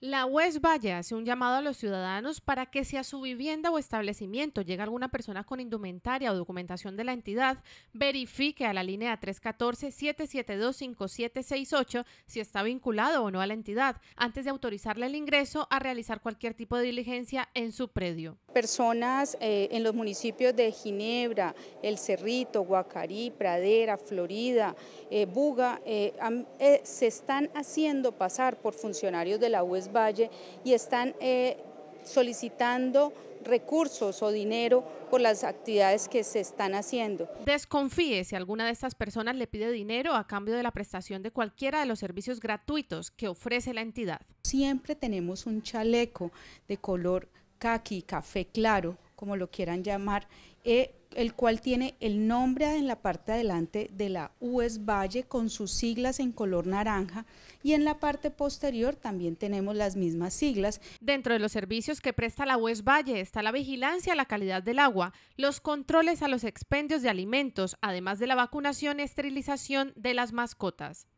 La UES Valle hace un llamado a los ciudadanos para que si a su vivienda o establecimiento llega alguna persona con indumentaria o documentación de la entidad, verifique a la línea 314-772-5768 si está vinculado o no a la entidad, antes de autorizarle el ingreso a realizar cualquier tipo de diligencia en su predio. Personas eh, en los municipios de Ginebra, El Cerrito, Guacarí, Pradera, Florida, eh, Buga, eh, se están haciendo pasar por funcionarios de la UES Valle y están eh, solicitando recursos o dinero por las actividades que se están haciendo. Desconfíe si alguna de estas personas le pide dinero a cambio de la prestación de cualquiera de los servicios gratuitos que ofrece la entidad. Siempre tenemos un chaleco de color caqui, café claro, como lo quieran llamar, eh, el cual tiene el nombre en la parte adelante de la US Valle con sus siglas en color naranja y en la parte posterior también tenemos las mismas siglas. Dentro de los servicios que presta la US Valle está la vigilancia la calidad del agua, los controles a los expendios de alimentos, además de la vacunación y esterilización de las mascotas.